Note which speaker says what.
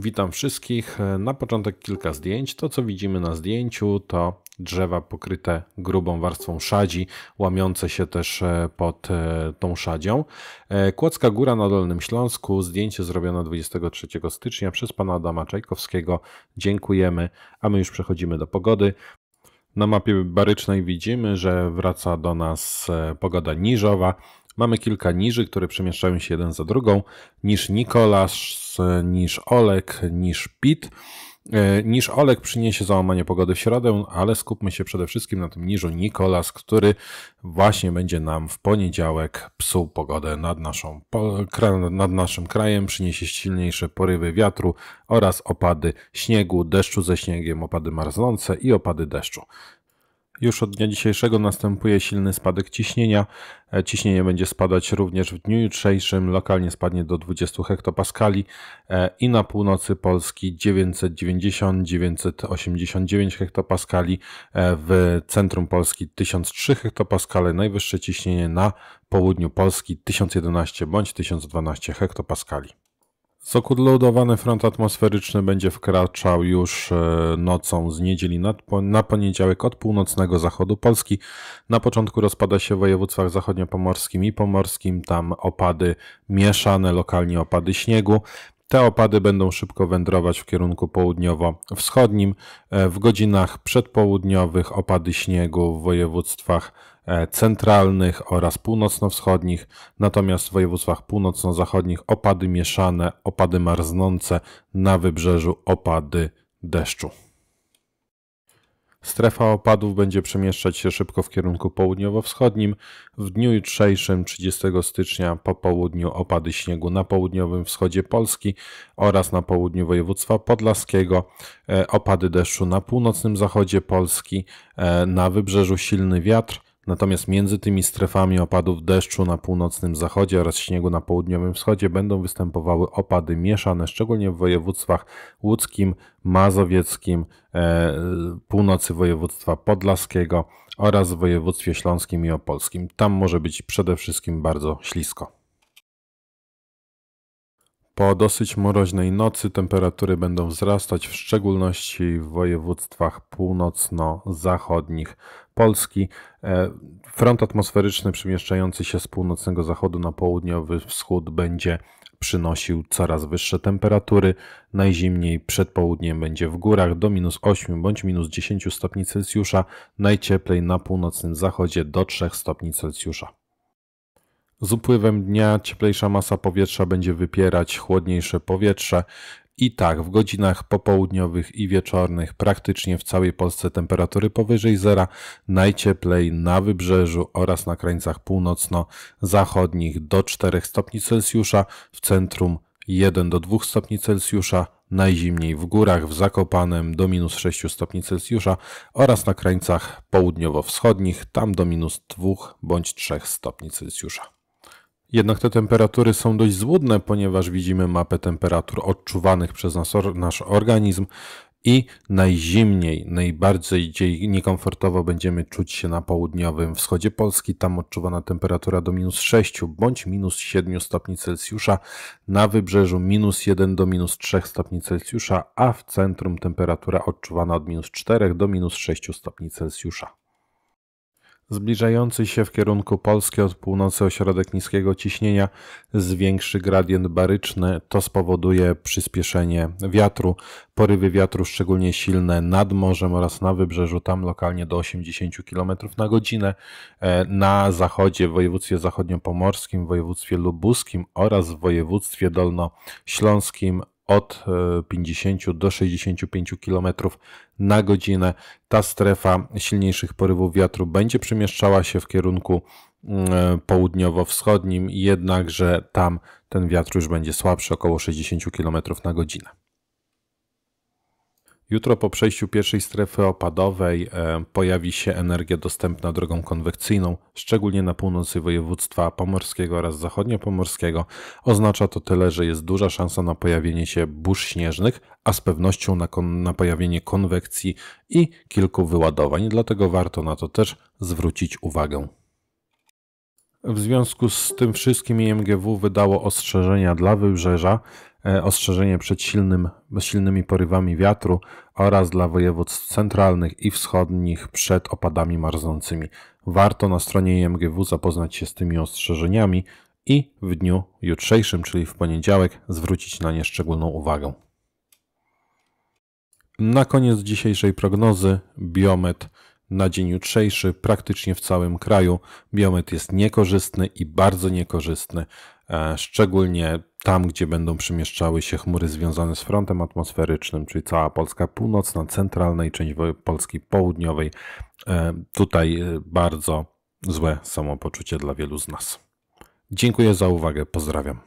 Speaker 1: Witam wszystkich. Na początek kilka zdjęć. To, co widzimy na zdjęciu, to drzewa pokryte grubą warstwą szadzi, łamiące się też e, pod e, tą szadzią. E, Kłodzka Góra na Dolnym Śląsku, zdjęcie zrobione 23 stycznia przez pana Adama Czajkowskiego. Dziękujemy, a my już przechodzimy do pogody. Na mapie barycznej widzimy, że wraca do nas pogoda niżowa, Mamy kilka niży, które przemieszczają się jeden za drugą. Niż Nikolas, niż Olek, niż Pit. E, niż Olek przyniesie załamanie pogody w środę, ale skupmy się przede wszystkim na tym niżu Nikolas, który właśnie będzie nam w poniedziałek psuł pogodę nad, naszą, nad naszym krajem, przyniesie silniejsze porywy wiatru oraz opady śniegu, deszczu ze śniegiem, opady marznące i opady deszczu. Już od dnia dzisiejszego następuje silny spadek ciśnienia. E, ciśnienie będzie spadać również w dniu jutrzejszym. Lokalnie spadnie do 20 hektopaskali e, i na północy Polski 990-989 hektopaskali. E, w centrum Polski 1003 hektopaskale. Najwyższe ciśnienie na południu Polski 1011 bądź 1012 hektopaskali. Zokudloudowany front atmosferyczny będzie wkraczał już e, nocą z niedzieli na poniedziałek od północnego zachodu Polski. Na początku rozpada się w województwach zachodniopomorskim i pomorskim. Tam opady mieszane, lokalnie opady śniegu. Te opady będą szybko wędrować w kierunku południowo-wschodnim. E, w godzinach przedpołudniowych opady śniegu w województwach e, centralnych oraz północno-wschodnich, natomiast w województwach północno-zachodnich opady mieszane, opady marznące, na wybrzeżu opady deszczu. Strefa opadów będzie przemieszczać się szybko w kierunku południowo-wschodnim. W dniu jutrzejszym, 30 stycznia, po południu opady śniegu na południowym wschodzie Polski oraz na południu województwa podlaskiego, e, opady deszczu na północnym zachodzie Polski, e, na wybrzeżu silny wiatr Natomiast między tymi strefami opadów deszczu na północnym zachodzie oraz śniegu na południowym wschodzie będą występowały opady mieszane, szczególnie w województwach łódzkim, mazowieckim, e, północy województwa podlaskiego oraz w województwie śląskim i opolskim. Tam może być przede wszystkim bardzo ślisko. Po dosyć mroźnej nocy temperatury będą wzrastać, w szczególności w województwach północno-zachodnich. Polski. E, front atmosferyczny przemieszczający się z północnego zachodu na południowy wschód będzie przynosił coraz wyższe temperatury. Najzimniej przed południem będzie w górach do minus 8 bądź minus 10 stopni Celsjusza, najcieplej na północnym zachodzie do 3 stopni Celsjusza. Z upływem dnia cieplejsza masa powietrza będzie wypierać chłodniejsze powietrze. I tak, w godzinach popołudniowych i wieczornych praktycznie w całej Polsce temperatury powyżej zera, najcieplej na wybrzeżu oraz na krańcach północno-zachodnich do 4 stopni Celsjusza, w centrum 1 do 2 stopni Celsjusza, najzimniej w górach w Zakopanem do minus 6 stopni Celsjusza oraz na krańcach południowo-wschodnich tam do minus 2 bądź 3 stopni Celsjusza. Jednak te temperatury są dość złudne, ponieważ widzimy mapę temperatur odczuwanych przez nas, nasz organizm i najzimniej, najbardziej niekomfortowo będziemy czuć się na południowym wschodzie Polski. Tam odczuwana temperatura do minus 6 bądź minus 7 stopni Celsjusza, na wybrzeżu minus 1 do minus 3 stopni Celsjusza, a w centrum temperatura odczuwana od minus 4 do minus 6 stopni Celsjusza. Zbliżający się w kierunku Polski od północy ośrodek niskiego ciśnienia zwiększy gradient baryczny. To spowoduje przyspieszenie wiatru. Porywy wiatru szczególnie silne nad morzem oraz na wybrzeżu, tam lokalnie do 80 km na godzinę. E, na zachodzie, w województwie zachodniopomorskim, w województwie lubuskim oraz w województwie dolnośląskim od 50 e, do 65 km na godzinę. Ta strefa silniejszych porywów wiatru będzie przemieszczała się w kierunku mm, e, południowo-wschodnim, jednakże tam ten wiatr już będzie słabszy, około 60 km na godzinę. Jutro po przejściu pierwszej strefy opadowej e, pojawi się energia dostępna drogą konwekcyjną, szczególnie na północy województwa pomorskiego oraz zachodniopomorskiego. Oznacza to tyle, że jest duża szansa na pojawienie się burz śnieżnych, a z pewnością na, na pojawienie konwekcji i kilku wyładowań, dlatego warto na to też zwrócić uwagę. W związku z tym wszystkim IMGW wydało ostrzeżenia dla wybrzeża. E, ostrzeżenie przed silnym, silnymi porywami wiatru oraz dla województw centralnych i wschodnich przed opadami marznącymi. Warto na stronie IMGW zapoznać się z tymi ostrzeżeniami i w dniu jutrzejszym, czyli w poniedziałek, zwrócić na nie szczególną uwagę. Na koniec dzisiejszej prognozy biomet na dzień jutrzejszy praktycznie w całym kraju biomet jest niekorzystny i bardzo niekorzystny, e, szczególnie tam, gdzie będą przemieszczały się chmury związane z frontem atmosferycznym, czyli cała Polska północna, centralna i część Polski południowej. E, tutaj e, bardzo złe samopoczucie dla wielu z nas. Dziękuję za uwagę, pozdrawiam.